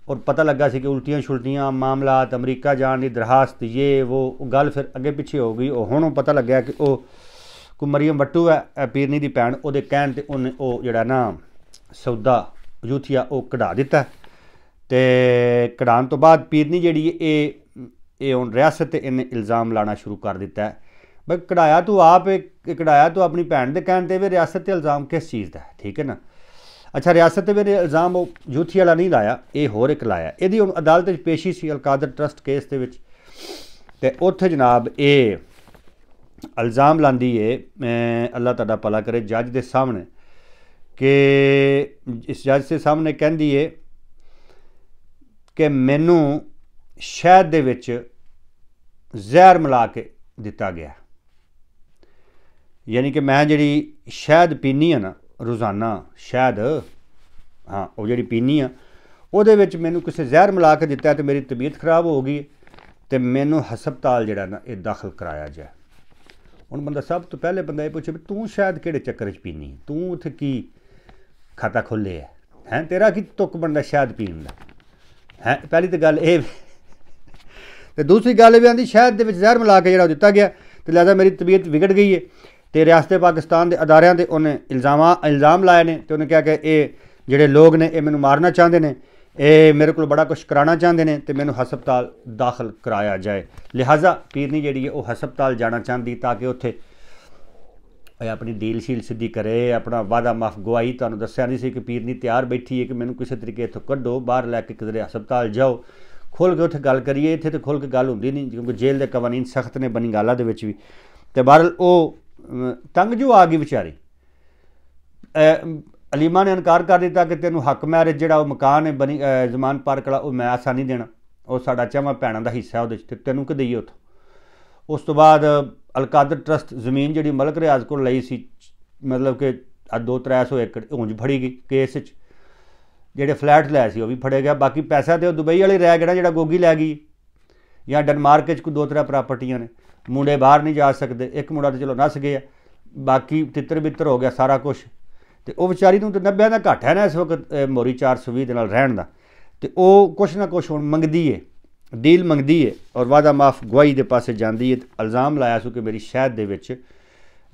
ਔਰ ਪਤਾ ਲੱਗਾ ਸੀ ਕਿ ਉਲਟੀਆਂ ਛੁਲਟੀਆਂ ਮਾਮਲਾਤ ਅਮਰੀਕਾ ਜਾਣ ਦੀ ਦਰਖਾਸਤ ਇਹ ਉਹ ਗੱਲ ਫਿਰ ਅੱਗੇ ਪਿੱਛੇ ਹੋ ਗਈ ਉਹ ਹੁਣ ਪਤਾ ਲੱਗਿਆ ਕਿ ਉਹ ਕੋ ਮਰੀਮ ਬੱਟੂ ਹੈ ਪੀਰਨੀ ਦੀ ਭੈਣ ਉਹਦੇ ਕਹਿਣ ਤੇ ਉਹਨੇ ਉਹ ਜਿਹੜਾ ਨਾ ਸੌਦਾ ਆ ਉਹ ਕਢਾ ਦਿੱਤਾ ਤੇ ਕਢਾਣ ਤੋਂ ਬਾਅਦ ਪੀਰਨੀ ਜਿਹੜੀ ਇਹ ਇਹ ਹੁਣ ਰਿਆਸਤ ਤੇ ਇਹਨੇ ਇਲਜ਼ਾਮ ਲਾਣਾ ਸ਼ੁਰੂ ਕਰ ਦਿੱਤਾ ਬਈ ਕਢਾਇਆ ਤੂੰ ਆਪ ਇਹ ਕਢਾਇਆ ਤੂੰ ਆਪਣੀ ਭੈਣ ਦੇ ਕਹਿਣ ਤੇ ਵੀ ਰਿਆਸਤ ਤੇ ਇਲਜ਼ਾਮ ਕਿਸ ਚੀਜ਼ ਦਾ ਠੀਕ ਹੈ ਨਾ ਅੱਛਾ ਰਿਆਸਤ ਤੇ ਵੀ ਇਲਜ਼ਾਮ ਉਹ ਯੂਥੀ ਵਾਲਾ ਨਹੀਂ ਲਾਇਆ ਇਹ ਹੋਰ ਇੱਕ ਲਾਇਆ ਇਹਦੀ ਹੁਣ ਅਦਾਲਤ ਵਿੱਚ ਪੇਸ਼ੀ ਸੀ ਅਲਕਾਦਰ ਟਰਸਟ ਕੇਸ ਦੇ ਵਿੱਚ ਤੇ ਉੱਥੇ ਜਨਾਬ ਇਹ ਇਲਜ਼ਾਮ ਲਾਂਦੀ ਏ ਅੱਲਾਹ ਤੁਹਾਡਾ ਪਲਾ ਕਰੇ ਜੱਜ ਦੇ ਸਾਹਮਣੇ ਕਿ ਇਸ ਜੱਜ ਦੇ ਸਾਹਮਣੇ ਕਹਿੰਦੀ ਏ ਕਿ ਮੈਨੂੰ ਸ਼ਹਿਦ ਦੇ ਵਿੱਚ ਜ਼ਹਿਰ ਮਿਲਾ ਕੇ ਦਿੱਤਾ ਗਿਆ ਯਾਨੀ ਕਿ ਮੈਂ ਜਿਹੜੀ ਸ਼ਹਿਦ ਪੀਨੀ ਆ ਨਾ ਰੋਜ਼ਾਨਾ ਸ਼ਹਿਦ ਹਾਂ ਉਹ ਜਿਹੜੀ ਪੀਨੀ ਆ ਉਹਦੇ ਵਿੱਚ ਮੈਨੂੰ ਕਿਸੇ ਜ਼ਹਿਰ ਮਿਲਾ ਕੇ ਦਿੱਤਾ ਤੇ ਮੇਰੀ ਤਬੀਅਤ ਖਰਾਬ ਹੋ ਗਈ ਤੇ ਮੈਨੂੰ ਹਸਪਤਾਲ ਜਿਹੜਾ ਨਾ ਇਹ ਦਾਖਲ ਕਰਾਇਆ ਜਾ ਹੁਣ ਬੰਦਾ ਸਭ ਤੋਂ ਪਹਿਲੇ ਬੰਦਾ ਇਹ ਪੁੱਛੇ ਤੂੰ ਸ਼ਾਇਦ ਕਿਹੜੇ ਚੱਕਰ 'ਚ ਪੀਨੀ ਤੂੰ ਉੱਥੇ ਕੀ ਖਾਤਾ ਖੋਲੇ ਹੈ ਹੈ ਤੇਰਾ ਕੀ ਤੁੱਕ ਬਣਦਾ ਸ਼ਾਇਦ ਪੀਣ ਦਾ ਹੈ ਪਹਿਲੀ ਤਾਂ ਗੱਲ ਇਹ ਤੇ ਦੂਸਰੀ ਗੱਲ ਵੀ ਆਂਦੀ ਸ਼ਾਇਦ ਦੇ ਵਿੱਚ ਜ਼ਹਿਰ ਮਿਲਾ ਕੇ ਜਿਹੜਾ ਦਿੱਤਾ ਗਿਆ ਤੇ ਲਿਆਦਾ ਮੇਰੀ ਤਬੀਅਤ ਵਿਗੜ ਗਈ ਹੈ ਤੇ ਰਿਆਸਤੇ ਪਾਕਿਸਤਾਨ ਦੇ ਅਦਾਰਿਆਂ ਦੇ ਉਹਨੇ ਇਲਜ਼ਾਮਾਂ ਇਲਜ਼ਾਮ ਲਾਏ ਨੇ ਤੇ ਉਹਨੇ ਕਿਹਾ ਕਿ ਇਹ ਜਿਹੜੇ ਲੋਕ ਨੇ ਇਹ ਮੈਨੂੰ ਮਾਰਨਾ ਚਾਹੁੰਦੇ ਨੇ ਇਹ ਮੇਰੇ ਕੋਲ ਬੜਾ ਕੁਝ ਕਰਾਉਣਾ ਚਾਹੁੰਦੇ ਨੇ ਤੇ ਮੈਨੂੰ ਹਸਪਤਾਲ ਦਾਖਲ ਕਰਾਇਆ ਜਾਏ ਲਿਹਾਜ਼ਾ ਪੀਰਨੀ ਜਿਹੜੀ ਹੈ ਉਹ ਹਸਪਤਾਲ ਜਾਣਾ ਚਾਹੁੰਦੀ ਤਾਂ ਕਿ ਉੱਥੇ ਆਪਣੀ ਡੀਲ ਸ਼ੀਲ ਸਿੱਧੀ ਕਰੇ ਆਪਣਾ ਵਾਦਾ ਮਾਫ ਗਵਾਈ ਤੁਹਾਨੂੰ ਦੱਸਿਆ ਨਹੀਂ ਸੀ ਕਿ ਪੀਰ ਨਹੀਂ ਤਿਆਰ ਬੈਠੀ ਹੈ ਕਿ ਮੈਨੂੰ ਕਿਸੇ ਤਰੀਕੇ ਇੱਥੋਂ ਕੱਢੋ ਬਾਹਰ ਲੈ ਕੇ ਕਿਧਰੇ ਹਸਪਤਾਲ ਜਾਓ ਖੁੱਲ ਕੇ ਉੱਥੇ ਗੱਲ ਕਰੀਏ ਇੱਥੇ ਤੇ ਖੁੱਲ ਕੇ ਗੱਲ ਹੁੰਦੀ ਨਹੀਂ ਕਿਉਂਕਿ ਜੇਲ੍ਹ ਦੇ ਕਾਨੂੰਨ ਸਖਤ ਨੇ ਬੰਗਾਲਾ ਦੇ ਵਿੱਚ ਵੀ ਤੇ ਬਾਹਰ ਉਹ ਤੰਗ ਜੋ ਆ ਗਈ ਵਿਚਾਰੀ ਅਲੀਮਾ ਨੇ ਇਨਕਾਰ ਕਰ ਦਿੱਤਾ ਕਿ ਤੈਨੂੰ ਹੱਕ ਮੈਰਿਜ ਜਿਹੜਾ ਉਹ ਮਕਾਨ ਹੈ ਬਣੀ ਜ਼ਮਾਨ ਪਾਰਕ ਵਾਲਾ ਉਹ ਮੈਂ ਆਸਾਨੀ ਨਹੀਂ ਦੇਣਾ ਉਹ ਸਾਡਾ ਚਾਹਵਾ ਪੈਣਾ ਦਾ ਹਿੱਸਾ ਉਹਦੇ ਵਿੱਚ ਤੈਨੂੰ ਕਿ ਦਈਏ ਉਥੋਂ ਉਸ ਤੋਂ ਬਾਅਦ ਅਲਕਾਦਰ ਟਰਸਟ ਜ਼ਮੀਨ ਜਿਹੜੀ ਮਲਕ ਰਿਆਜ਼ ਕੋਲ ਲਈ ਸੀ ਮਤਲਬ ਕਿ ਆ 2-300 ਏਕੜ ਉਂਝ ਫੜੀ ਗਈ ਕੇਸ ਵਿੱਚ ਜਿਹੜੇ ਫਲੈਟ ਲੈ ਸੀ ਉਹ ਵੀ ਫੜੇ ਗਿਆ ਬਾਕੀ ਪੈਸਾ ਤੇ ਉਹ ਦੁਬਈ ਵਾਲੇ ਰਹਿ ਗਿਆ ਜਿਹੜਾ ਗੋਗੀ ਲੈ ਗਈ ਜਾਂ ਡਨਮਾਰਕ ਵਿੱਚ ਕੋ ਦੋ ਤਰ੍ਹਾਂ ਪ੍ਰਾਪਰਟੀਆਂ ਨੇ ਮੁੰਡੇ ਬਾਹਰ ਨਹੀਂ ਜਾ ਸਕਦੇ ਇੱਕ ਮੁੰਡਾ ਤੇ ਚਲੋ ਨਸ ਗਿਆ ਬਾਕੀ ਤਿੱਤਰ ਬਿੱਤਰ ਹੋ ਗਿਆ ਸਾਰਾ ਕੁਝ ਤੇ ਉਹ ਵਿਚਾਰੀ ਨੂੰ ਤਾਂ 90 ਦਾ ਘਾਟਾ ਹੈ ਨਾ ਇਸ ਵਕਤ ਮੋਰੀ 420 ਦੇ ਨਾਲ ਰਹਿਣ ਦਾ ਤੇ ਉਹ ਕੁਛ ਨਾ ਕੁਛ ਹੁਣ ਮੰਗਦੀ ਏ ਡੀਲ ਮੰਗਦੀ ਹੈ ਔਰ ਵਾਦਾ ਮਾਫ ਗਵਾਹੀ ਦੇ ਪਾਸੇ ਜਾਂਦੀ ਹੈ ਇਲਜ਼ਾਮ ਲਾਇਆ ਸੀ ਕਿ ਮੇਰੀ ਸ਼ਹਿਦ ਦੇ ਵਿੱਚ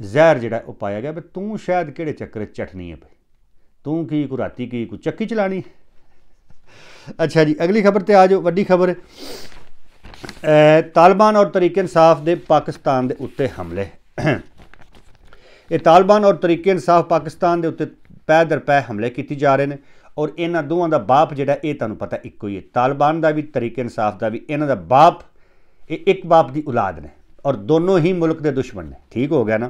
ਜ਼ਹਿਰ ਜਿਹੜਾ ਉਹ ਪਾਇਆ ਗਿਆ ਬਈ ਤੂੰ ਸ਼ਹਿਦ ਕਿਹੜੇ ਚੱਕਰ ਚਟਨੀ ਹੈ ਬਈ ਤੂੰ ਕੀ ਕੋ ਰਾਤੀ ਕੀ ਕੋ ਚੱਕੀ ਚਲਾਣੀ ਅੱਛਾ ਜੀ ਅਗਲੀ ਖਬਰ ਤੇ ਆ ਜਾਓ ਵੱਡੀ ਖਬਰ ਤਾਲਿਬਾਨ ਔਰ ਤਰੀਕੇ ਇਨਸਾਫ ਦੇ ਪਾਕਿਸਤਾਨ ਦੇ ਉੱਤੇ ਹਮਲੇ ਇਹ ਤਾਲਿਬਾਨ ਔਰ ਤਰੀਕੇ ਇਨਸਾਫ ਪਾਕਿਸਤਾਨ ਦੇ ਉੱਤੇ ਪੈਦਰ ਪੈ ਹਮਲੇ ਕੀਤੇ ਜਾ ਰਹੇ ਨੇ ਔਰ ਇਹਨਾਂ ਦੋਵਾਂ ਦਾ ਬਾਪ ਜਿਹੜਾ ਇਹ ਤੁਹਾਨੂੰ ਪਤਾ ਇੱਕੋ ਹੀ ਹੈ ਤਾਲਿਬਾਨ ਦਾ ਵੀ ਤਰੀਕੇ ਇਨਸਾਫ ਦਾ ਵੀ ਇਹਨਾਂ ਦਾ ਬਾਪ ਇਹ ਇੱਕ ਬਾਪ ਦੀ ਔਲਾਦ ਨੇ ਔਰ ਦੋਨੋਂ ਹੀ ਮੁਲਕ ਦੇ ਦੁਸ਼ਮਣ ਨੇ ਠੀਕ ਹੋ ਗਿਆ ਨਾ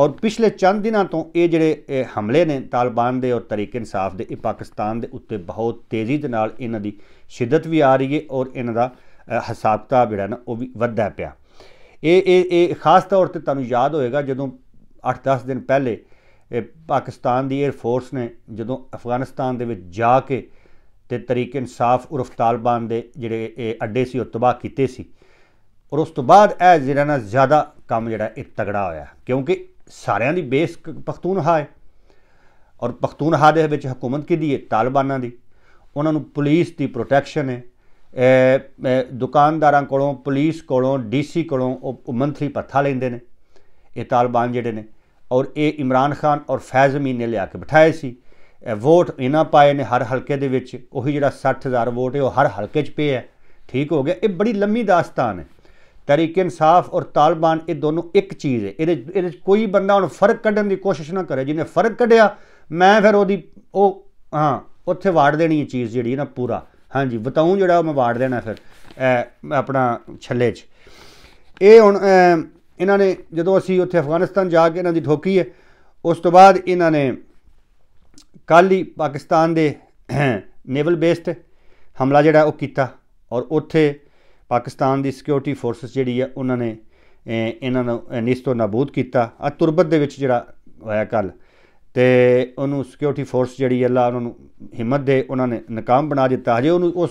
ਔਰ ਪਿਛਲੇ ਚੰਦ ਦਿਨਾਂ ਤੋਂ ਇਹ ਜਿਹੜੇ ਹਮਲੇ ਨੇ ਤਾਲਿਬਾਨ ਦੇ ਔਰ ਤਰੀਕੇ ਇਨਸਾਫ ਦੇ ਇਹ ਪਾਕਿਸਤਾਨ ਦੇ ਉੱਤੇ ਬਹੁਤ ਤੇਜ਼ੀ ਦੇ ਨਾਲ ਇਹਨਾਂ ਦੀ ਸ਼ਿੱਦਤ ਵੀ ਆ ਰਹੀ ਹੈ ਔਰ ਇਹਨਾਂ ਦਾ ਹਸਾਬਤਾ ਜਿਹੜਾ ਨਾ ਉਹ ਵੀ ਵੱਧਦਾ ਪਿਆ ਇਹ ਇਹ ਇਹ ਖਾਸ ਤੌਰ ਤੇ ਤੁਹਾਨੂੰ ਯਾਦ ਹੋਏਗਾ ਜਦੋਂ 8-10 ਦਿਨ ਪਹਿਲੇ ਇਹ ਪਾਕਿਸਤਾਨ ਦੀ 에ਅਰ ਫੋਰਸ ਨੇ ਜਦੋਂ ਅਫਗਾਨਿਸਤਾਨ ਦੇ ਵਿੱਚ ਜਾ ਕੇ ਤੇ ਤਰੀਕ ਇਨਸਾਫ ਉਰਫ ਤਾਲਬਾਨ ਦੇ ਜਿਹੜੇ ਇਹ ਅੱਡੇ ਸੀ ਉਹ ਤਬਾਹ ਕੀਤੇ ਸੀ ਔਰ ਉਸ ਤੋਂ ਬਾਅਦ ਇਹ ਜਿਹੜਾ ਨਾ ਜ਼ਿਆਦਾ ਕੰਮ ਜਿਹੜਾ ਇਹ ਤਗੜਾ ਹੋਇਆ ਕਿਉਂਕਿ ਸਾਰਿਆਂ ਦੀ ਬੇਸ ਪਖਤੂਨਹਾ ਹੈ ਔਰ ਪਖਤੂਨਹਾ ਦੇ ਵਿੱਚ ਹਕੂਮਤ ਕੀ ਹੈ ਤਾਲਬਾਨਾਂ ਦੀ ਉਹਨਾਂ ਨੂੰ ਪੁਲਿਸ ਦੀ ਪ੍ਰੋਟੈਕਸ਼ਨ ਹੈ ਇਹ ਦੁਕਾਨਦਾਰਾਂ ਕੋਲੋਂ ਪੁਲਿਸ ਕੋਲੋਂ ਡੀਸੀ ਕੋਲੋਂ ਉਹ ਮੰਥਲੀ ਪੱਥਾ ਲੈਂਦੇ ਨੇ ਇਹ ਤਾਲਬਾਨ ਜਿਹੜੇ ਨੇ ਔਰ ਇਹ ਇਮਰਾਨ ਖਾਨ ਔਰ ਫੈਜ਼ ਅਮੀਨ ਨੇ ਲਿਆ ਕੇ ਬਿਠਾਏ ਸੀ ਇਹ ਵੋਟ ਇਹਨਾਂ ਪਾਏ ਨੇ ਹਰ ਹਲਕੇ ਦੇ ਵਿੱਚ ਉਹੀ ਜਿਹੜਾ 60000 ਵੋਟ ਹੈ ਉਹ ਹਰ ਹਲਕੇ 'ਚ ਪਏ ਹੈ ਠੀਕ ਹੋ ਗਿਆ ਇਹ ਬੜੀ ਲੰਮੀ ਦਾਸਤਾਨ ਹੈ ਤਰੀਕੇ ਇਨਸਾਫ ਔਰ ਤਾਲਬਾਨ ਇਹ ਦੋਨੋਂ ਇੱਕ ਚੀਜ਼ ਹੈ ਇਹਦੇ ਇਹਦੇ ਕੋਈ ਬੰਦਾ ਹੁਣ ਫਰਕ ਕੱਢਣ ਦੀ ਕੋਸ਼ਿਸ਼ ਨਾ ਕਰੇ ਜਿਹਨੇ ਫਰਕ ਕੱਢਿਆ ਮੈਂ ਫਿਰ ਉਹਦੀ ਉਹ ਹਾਂ ਉੱਥੇ ਵਾੜ ਦੇਣੀ ਹੈ ਚੀਜ਼ ਜਿਹੜੀ ਨਾ ਪੂਰਾ ਹਾਂਜੀ ਬਤਾਉਂ ਜਿਹੜਾ ਮੈਂ ਵਾੜ ਦੇਣਾ ਫਿਰ ਆਪਣਾ ਛੱਲੇ 'ਚ ਇਹ ਹੁਣ ਇਹਨਾਂ ਨੇ ਜਦੋਂ ਅਸੀਂ ਉੱਥੇ ਅਫਗਾਨਿਸਤਾਨ ਜਾ ਕੇ ਇਹਨਾਂ ਦੀ ਠੋਕੀ ਹੈ ਉਸ ਤੋਂ ਬਾਅਦ ਇਹਨਾਂ ਨੇ ਕਾਲੀ ਪਾਕਿਸਤਾਨ ਦੇ ਨੇਵਲ ਬੇਸ ਤੇ ਹਮਲਾ ਜਿਹੜਾ ਉਹ ਕੀਤਾ ਔਰ ਉੱਥੇ ਪਾਕਿਸਤਾਨ ਦੀ ਸਿਕਿਉਰਿਟੀ ਫੋਰਸਸ ਜਿਹੜੀ ਹੈ ਉਹਨਾਂ ਨੇ ਇਹਨਾਂ ਨੂੰ ਨਿਸਤੋ ਨਾਬੂਦ ਕੀਤਾ ਆ ਤੁਰਬਤ ਦੇ ਵਿੱਚ ਜਿਹੜਾ ਹੋਇਆ ਕੱਲ ਤੇ ਉਹਨੂੰ ਸਿਕਿਉਰਿਟੀ ਫੋਰਸ ਜਿਹੜੀ ਅੱਲਾ ਉਹਨਾਂ ਨੂੰ ਹਿੰਮਤ ਦੇ ਉਹਨਾਂ ਨੇ ਨਕਾਮ ਬਣਾ ਦਿੱਤਾ ਹਜੇ ਉਹਨੂੰ ਉਸ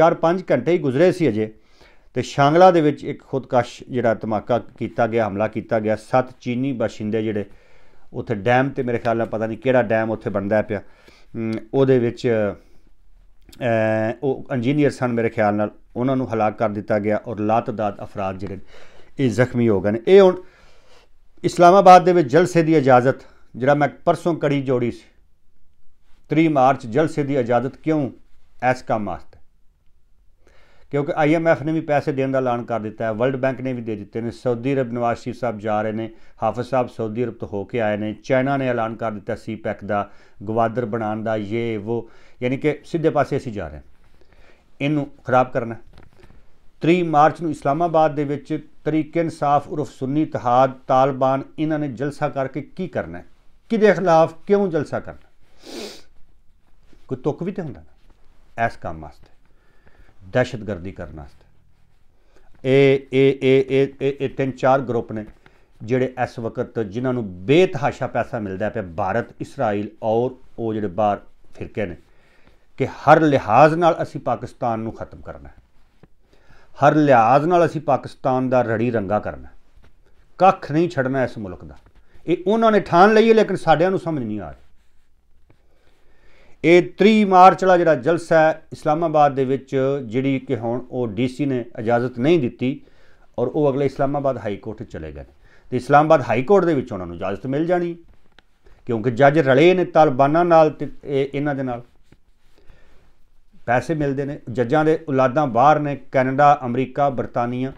4-5 ਘੰਟੇ ਹੀ ਗੁਜ਼ਰੇ ਸੀ ਅਜੇ ਤੇ ਸ਼ਾਂਗਲਾ ਦੇ ਵਿੱਚ ਇੱਕ ਖੁਦਕਸ਼ ਜਿਹੜਾ ਧਮਾਕਾ ਕੀਤਾ ਗਿਆ ਹਮਲਾ ਕੀਤਾ ਗਿਆ ਸੱਤ ਚੀਨੀ ਬਾਸ਼ਿੰਦੇ ਜਿਹੜੇ ਉੱਥੇ ਡੈਮ ਤੇ ਮੇਰੇ ਖਿਆਲ ਨਾਲ ਪਤਾ ਨਹੀਂ ਕਿਹੜਾ ਡੈਮ ਉੱਥੇ ਬਣਦਾ ਪਿਆ ਉਹਦੇ ਵਿੱਚ ਉਹ ਇੰਜੀਨੀਅਰ ਸਨ ਮੇਰੇ ਖਿਆਲ ਨਾਲ ਉਹਨਾਂ ਨੂੰ ਹਲਾਕ ਕਰ ਦਿੱਤਾ ਗਿਆ ਔਰ ਲਾਤਦਾਦ ਅਫਰਾਦ ਜਿਹੜੇ ਇਹ ਜ਼ਖਮੀ ਹੋ ਗਏ ਨੇ ਇਹ ਹੁਣ ਇਸਲਾਮਾਬਾਦ ਦੇ ਵਿੱਚ ਜਲਸੇ ਦੀ ਇਜਾਜ਼ਤ ਜਿਹੜਾ ਮੈਂ ਪਰਸੋਂ ਕੜੀ ਜੋੜੀ ਸੀ 3 ਮਾਰਚ ਜਲਸੇ ਦੀ ਇਜਾਜ਼ਤ ਕਿਉਂ ਐਸ ਕਾ ਮਾਸ ਕਿਉਂਕਿ ਆਈਐਮਐਫ ਨੇ ਵੀ ਪੈਸੇ ਦੇਣ ਦਾ ਐਲਾਨ ਕਰ ਦਿੱਤਾ ਹੈ ਵਰਲਡ ਬੈਂਕ ਨੇ ਵੀ ਦੇ ਦਿੱਤੇ ਨੇ ਸਾਊਦੀ ਅਰਬ ਨਵਾਜ਼ ਸ਼ਰੀਫ ਸਾਹਿਬ ਜਾ ਰਹੇ ਨੇ ਹਾਫਿਜ਼ ਸਾਹਿਬ ਸਾਊਦੀ ਅਰਬ ਤੋਂ ਹੋ ਕੇ ਆਏ ਨੇ ਚਾਈਨਾ ਨੇ ਐਲਾਨ ਕਰ ਦਿੱਤਾ ਸੀਪੈਕ ਦਾ ਗਵਾਦਰ ਬਣਾਉਣ ਦਾ ਇਹ ਉਹ ਯਾਨੀ ਕਿ ਸਿੱਧੇ ਪਾਸੇ ਅਸੀਂ ਜਾ ਰਹੇ ਹਾਂ ਇਹਨੂੰ ਖਰਾਬ ਕਰਨਾ 3 ਮਾਰਚ ਨੂੰ ਇਸਲਾਮਾਬਾਦ ਦੇ ਵਿੱਚ ਤਰੀਕੇ ਇਨਸਾਫ ਉਰਫ ਸੁੰਨੀ ਇਤਿਹਾਦ ਤਾਲਿਬਾਨ ਇਹਨਾਂ ਨੇ ਜਲਸਾ ਕਰਕੇ ਕੀ ਕਰਨਾ ਹੈ ਕਿਹਦੇ ਖਿਲਾਫ ਕਿਉਂ ਜਲਸਾ ਕਰਨਾ ਕੋਈ ਤੁਕ ਵੀ ਤੇ ਹੁੰਦਾ ਐਸ ਇਸ ਕੰਮ ਵਾਸਤੇ ਦਹਿਸ਼ਤਗਰਦੀ ਕਰਨ ਵਾਸਤੇ ਇਹ ਇਹ ਇਹ ਇਹ ਇਹ ਤਿੰਨ ਚਾਰ ਗਰੁੱਪ ਨੇ ਜਿਹੜੇ ਇਸ ਵਕਤ ਜਿਨ੍ਹਾਂ ਨੂੰ ਬੇਤਹਾਸ਼ਾ ਪੈਸਾ ਮਿਲਦਾ ਪਿਆ ਭਾਰਤ ਇਸਰਾਈਲ ਔਰ ਉਹ ਜਿਹੜੇ ਬਾਹਰ ਫਿਰਕੇ ਨੇ ਕਿ ਹਰ ਲਿਹਾਜ਼ ਨਾਲ ਅਸੀਂ ਪਾਕਿਸਤਾਨ ਨੂੰ ਖਤਮ ਕਰਨਾ ਹੈ ਹਰ ਲਿਹਾਜ਼ ਨਾਲ ਅਸੀਂ ਪਾਕਿਸਤਾਨ ਦਾ ਰੜੀ ਰੰਗਾ ਕਰਨਾ ਕੱਖ ਨਹੀਂ ਛੱਡਣਾ ਇਸ ਮੁਲਕ ਦਾ ਇਹ ਉਹਨਾਂ ਨੇ ਠਾਣ ਲਈ ਹੈ ਲੇਕਿਨ ਸਾਡਿਆਂ ਨੂੰ ਸਮਝ ਨਹੀਂ ਆ ਰਹੀ ਇਹ 3 ਮਾਰਚ ਵਾਲਾ ਜਿਹੜਾ ਜਲਸਾ ਹੈ ਇਸਲਾਮਾਬਾਦ ਦੇ ਵਿੱਚ ਜਿਹੜੀ ਕਿ ਹੁਣ ਉਹ ਡੀਸੀ ਨੇ ਇਜਾਜ਼ਤ ਨਹੀਂ ਦਿੱਤੀ ਔਰ ਉਹ ਅਗਲੇ ਇਸਲਾਮਾਬਾਦ ਹਾਈ ਕੋਰਟ ਚਲੇ ਗਏ ਤੇ ਇਸਲਾਮਾਬਾਦ ਹਾਈ ਕੋਰਟ ਦੇ ਵਿੱਚ ਉਹਨਾਂ ਨੂੰ ਇਜਾਜ਼ਤ ਮਿਲ ਜਾਣੀ ਕਿਉਂਕਿ ਜੱਜ ਰਲੇ ਨੇ ਤਾਲਬਾਨਾਂ ਨਾਲ ਤੇ ਇਹਨਾਂ ਦੇ ਨਾਲ ਪੈਸੇ ਮਿਲਦੇ ਨੇ ਜੱਜਾਂ ਦੇ ਔਲਾਦਾਂ ਬਾਹਰ ਨੇ ਕੈਨੇਡਾ ਅਮਰੀਕਾ ਬਰਤਾਨੀਆ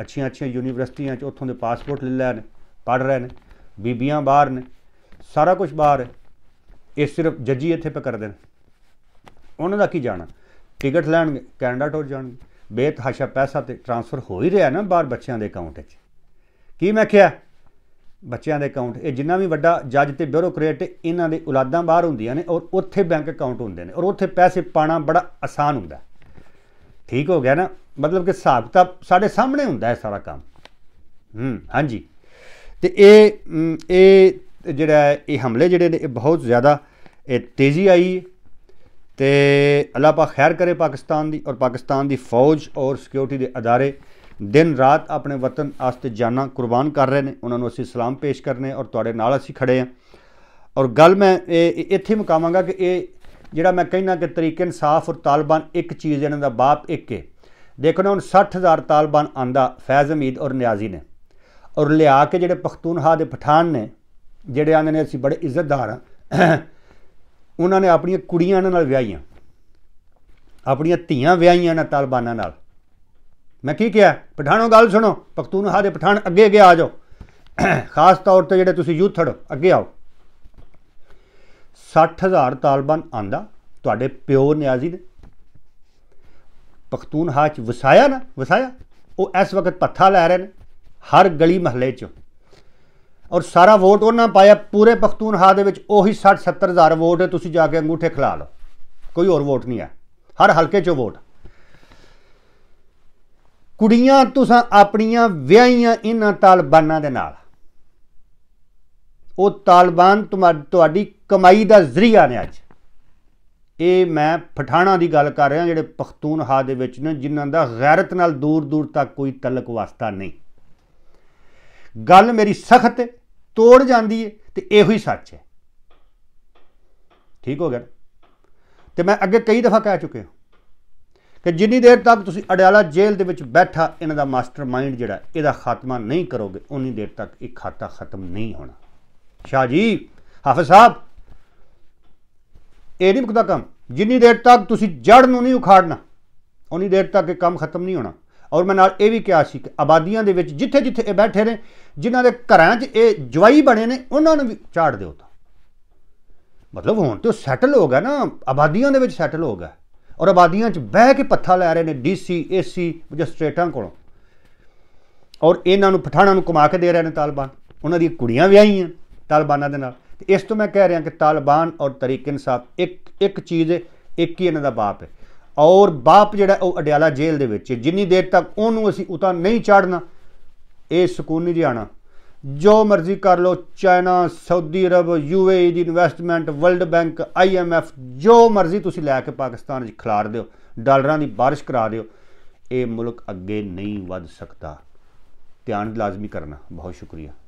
ਅੱਛੀਆਂ ਅੱਛੀਆਂ ਯੂਨੀਵਰਸਿਟੀਆਂ 'ਚ ਉੱਥੋਂ ਦੇ ਪਾਸਪੋਰਟ ਲੈ ਲੈਣ ਪੜ ਰਹੇ ਨੇ ਬੀਬੀਆਂ ਬਾਹਰ ਨੇ ਸਾਰਾ ਕੁਝ ਬਾਹਰ ਹੈ ਇਹ ਸਿਰਫ ਜੱਜੀ ਇੱਥੇ ਪਕੜ ਦੇਣ ਉਹਨਾਂ ਦਾ ਕੀ ਜਾਣਾ ਟਿਕਟ ਲੈਣਗੇ ਕੈਨੇਡਾ ਟੋਰ ਜਾਣਗੇ ਬੇਤਹਾਸ਼ਾ ਪੈਸਾ ਤੇ ਟ੍ਰਾਂਸਫਰ ਹੋ ਹੀ ਰਿਹਾ ਨਾ ਬਾਹਰ ਬੱਚਿਆਂ ਦੇ ਅਕਾਊਂਟ 'ਚ ਕੀ ਮੈਂ ਕਿਹਾ ਬੱਚਿਆਂ ਦੇ ਅਕਾਊਂਟ ਇਹ ਜਿੰਨਾ ਵੀ ਵੱਡਾ ਜੱਜ ਤੇ ਬਿਊਰੋਕਰੇਟ ਇਹਨਾਂ ਦੇ ਔਲਾਦਾਂ ਬਾਹਰ ਹੁੰਦੀਆਂ ਨੇ ਔਰ ਉੱਥੇ ਬੈਂਕ ਅਕਾਊਂਟ ਹੁੰਦੇ ਨੇ ਔਰ ਉੱਥੇ ਪੈਸੇ ਪਾਣਾ ਬੜਾ ਆਸਾਨ ਹੁੰਦਾ ਠੀਕ ਹੋ ਗਿਆ ਨਾ ਮਤਲਬ ਕਿ ਹਿਸਾਬ ਤਾਂ ਸਾਡੇ ਸਾਹਮਣੇ ਹੁੰਦਾ ਹੈ ਸਾਰਾ ਕੰਮ ਹੂੰ ਹਾਂਜੀ ਤੇ ਇਹ ਇਹ ਜਿਹੜਾ ਇਹ ਹਮਲੇ ਜਿਹੜੇ ਨੇ ਇਹ ਬਹੁਤ ਜ਼ਿਆਦਾ ਇਹ ਤੇਜ਼ੀ ਆਈ ਤੇ ਅੱਲਾਹ ਪਾਕ ਖੈਰ ਕਰੇ ਪਾਕਿਸਤਾਨ ਦੀ ਔਰ ਪਾਕਿਸਤਾਨ ਦੀ ਫੌਜ ਔਰ ਸਿਕਿਉਰਿਟੀ ਦੇ ਅਦਾਰੇ ਦਿਨ ਰਾਤ ਆਪਣੇ ਵਤਨ ਆਸਤੇ ਜਾਨਾਂ ਕੁਰਬਾਨ ਕਰ ਰਹੇ ਨੇ ਉਹਨਾਂ ਨੂੰ ਅਸੀਂ ਸਲਾਮ ਪੇਸ਼ ਕਰਨੇ ਔਰ ਤੁਹਾਡੇ ਨਾਲ ਅਸੀਂ ਖੜੇ ਆਂ ਔਰ ਗੱਲ ਮੈਂ ਇਹ ਇੱਥੇ ਮੁਕਾਵਾਂਗਾ ਕਿ ਇਹ ਜਿਹੜਾ ਮੈਂ ਕਹਿਣਾ ਕਿ ਤਰੀਕੇ ਇਨਸਾਫ ਔਰ ਤਾਲਬਾਨ ਇੱਕ ਚੀਜ਼ ਇਹਨਾਂ ਦਾ ਬਾਪ ਇੱਕ ਹੈ ਦੇਖੋ ਨਾ ਹੁਣ 60000 ਤਾਲਬਾਨ ਆਂਦਾ ਫੈਜ਼ ਅਮੀਦ ਔਰ ਨਿਆਜ਼ੀ ਨੇ ਔਰ ਲਿਆ ਕੇ ਜਿਹੜੇ ਪਖਤੂਨਹਾ ਦੇ ਪਠਾਨ ਨੇ ਜਿਹੜੇ ਆਂਦੇ ਨੇ ਅਸੀਂ ਬੜੇ ਇੱਜ਼ਤਦਾਰ ਆ ਉਹਨਾਂ ਨੇ ਆਪਣੀਆਂ ਕੁੜੀਆਂ ਨਾਲ ਵਿਆਹੀਆਂ ਆਪਣੀਆਂ ਧੀਆਂ ਵਿਆਹੀਆਂ ਨਾ ਤਾਲਬਾਨਾਂ ਨਾਲ ਮੈਂ ਕੀ ਕਿਹਾ ਪਠਾਣੋ ਗੱਲ ਸੁਣੋ ਪਖਤੂਨਹਾ ਦੇ ਪਠਾਨ ਅੱਗੇ ਅੱਗੇ ਆ ਜਾਓ ਖਾਸ ਤੌਰ ਤੇ ਜਿਹੜੇ ਤੁਸੀਂ ਯੂਥੜ ਅੱਗੇ ਆਓ 60000 ਤਾਲਬਾਨ ਆਂਦਾ ਤੁਹਾਡੇ ਪਿਓ ਨਿਆਜ਼ੀ ਨੇ ਪਖਤੂਨ ਹਾਚ ਵਸਾਇਆ ਨਾ ਵਸਾਇਆ ਉਹ ਇਸ ਵਕਤ ਪੱਥਾ ਲੈ ਰਹੇ ਨੇ ਹਰ ਗਲੀ ਮਹੱਲੇ ਚ ਔਰ ਸਾਰਾ ਵੋਟ ਉਹਨਾਂ ਪਾਇਆ ਪੂਰੇ ਪਖਤੂਨਖਾ ਦੇ ਵਿੱਚ ਉਹੀ 60 70 ਹਜ਼ਾਰ ਵੋਟ ਹੈ ਤੁਸੀਂ ਜਾ ਕੇ ਅੰਗੂਠੇ ਖਿਲਾ ਲਓ ਕੋਈ ਹੋਰ ਵੋਟ ਨਹੀਂ ਹੈ ਹਰ ਹਲਕੇ 'ਚ ਵੋਟ ਕੁੜੀਆਂ ਤੁਸੀਂ ਆਪਣੀਆਂ ਵਿਆਹੀਆਂ ਇਹਨਾਂ ਤਾਲਬਾਨਾਂ ਦੇ ਨਾਲ ਉਹ ਤਾਲਬਾਨ ਤੁਹਾਡੀ ਕਮਾਈ ਦਾ ਜ਼ਰੀਆ ਨੇ ਅੱਜ ਇਹ ਮੈਂ ਪਠਾਣਾ ਦੀ ਗੱਲ ਕਰ ਰਿਹਾ ਜਿਹੜੇ ਹਾ ਦੇ ਵਿੱਚ ਨੇ ਜਿਨ੍ਹਾਂ ਦਾ ਗੈਰਤ ਨਾਲ ਦੂਰ ਦੂਰ ਤੱਕ ਕੋਈ ਤਲਕ ਵਾਸਤਾ ਨਹੀਂ ਗੱਲ ਮੇਰੀ ਸਖਤ ਹੈ ਤੋੜ ਜਾਂਦੀ ਹੈ ਤੇ ਇਹੋ ਹੀ ਸੱਚ ਹੈ ਠੀਕ ਹੋ ਗਿਆ ਤੇ ਮੈਂ ਅੱਗੇ ਕਈ ਦਫਾ ਕਹਿ ਚੁੱਕਿਆ ਕਿ ਜਿੰਨੀ ਦੇਰ ਤੱਕ ਤੁਸੀਂ ਅਡਿਆਲਾ ਜੇਲ੍ਹ ਦੇ ਵਿੱਚ ਬੈਠਾ ਇਹਨਾਂ ਦਾ ਮਾਸਟਰਮਾਈਂਡ ਜਿਹੜਾ ਇਹਦਾ ਖਾਤਮਾ ਨਹੀਂ ਕਰੋਗੇ ਉਨੀ ਦੇਰ ਤੱਕ ਇਹ ਖਾਤਾ ਖਤਮ ਨਹੀਂ ਹੋਣਾ ਸ਼ਾਹ ਜੀ ਹਾਫਿਜ਼ ਸਾਹਿਬ ਇਹ ਨਹੀਂ ਮੁਕਦਾ ਕੰਮ ਜਿੰਨੀ ਦੇਰ ਤੱਕ ਤੁਸੀਂ ਜੜ ਨੂੰ ਨਹੀਂ ਉਖਾੜਨਾ ਉਨੀ ਦੇਰ ਤੱਕ ਇਹ ਕੰਮ ਖਤਮ ਨਹੀਂ ਹੋਣਾ ਔਰ ਮੈਂ ਨਾਲ ਇਹ ਵੀ ਕਿਹਾ ਸੀ ਕਿ ਆਬਾਦੀਆਂ ਦੇ ਵਿੱਚ ਜਿੱਥੇ ਜਿੱਥੇ ਇਹ ਬੈਠੇ ਨੇ ਜਿਨ੍ਹਾਂ ਦੇ ਘਰਾਂ 'ਚ ਇਹ ਜਵਾਈ ਬਣੇ ਨੇ ਉਹਨਾਂ ਨੂੰ ਵੀ ਝਾੜ ਦਿਓ ਤਾਂ ਮਤਲਬ ਹੁਣ ਤੇ ਸੈਟਲ ਹੋ ਗਿਆ ਨਾ ਆਬਾਦੀਆਂ ਦੇ ਵਿੱਚ ਸੈਟਲ ਹੋ ਗਿਆ ਔਰ ਆਬਾਦੀਆਂ 'ਚ ਬਹਿ ਕੇ ਪੱਥਾ ਲੈ ਰਹੇ ਨੇ ਡੀਸੀ ਏਸੀ ਮਜਿਸਟ੍ਰੇਟਾਂ ਕੋਲੋਂ ਔਰ ਇਹਨਾਂ ਨੂੰ ਪਠਾਣਾ ਨੂੰ ਕਮਾ ਕੇ ਦੇ ਰਹੇ ਨੇ ਤਾਲਬਾਨ ਉਹਨਾਂ ਦੀ ਕੁੜੀਆਂ ਵਿਆਹੀਆਂ ਤਾਲਬਾਨਾਂ ਦੇ ਨਾਲ ਇਸ ਤੋਂ ਮੈਂ ਕਹਿ ਰਿਹਾ ਕਿ ਤਾਲਬਾਨ ਔਰ ਤਰੀਕਨ ਸਾਹਿਬ ਇੱਕ ਇੱਕ ਚੀਜ਼ ਹੈ ਇੱਕ ਹੀ ਇਹਨਾਂ ਦਾ ਬਾਪ ਹੈ ਔਰ ਬਾਪ ਜਿਹੜਾ ਉਹ ਅਡਿਆਲਾ ਜੇਲ੍ਹ ਦੇ ਵਿੱਚ ਜਿੰਨੀ ਦੇਰ ਤੱਕ ਉਹਨੂੰ ਅਸੀਂ ਉਤਾਂ ਨਹੀਂ ਚੜਨਾ ਇਹ ਸਕੂਨ ਨਹੀਂ ਜਾਣਾ ਜੋ ਮਰਜ਼ੀ ਕਰ ਲੋ ਚਾਈਨਾ ਸਾਊਦੀ ਅਰਬ ਯੂਏਈ ਦੀ ਇਨਵੈਸਟਮੈਂਟ ਵਰਲਡ ਬੈਂਕ ਆਈਐਮਐਫ ਜੋ ਮਰਜ਼ੀ ਤੁਸੀਂ ਲੈ ਕੇ ਪਾਕਿਸਤਾਨ 'ਚ ਖਿਲਾਰ ਦਿਓ ਡਾਲਰਾਂ ਦੀ ਬਾਰਿਸ਼ ਕਰਾ ਦਿਓ ਇਹ ਮੁਲਕ ਅੱਗੇ ਨਹੀਂ ਵੱਧ ਸਕਦਾ ਧਿਆਨ ਲਾਜ਼ਮੀ ਕਰਨਾ ਬਹੁਤ ਸ਼ੁਕਰੀਆ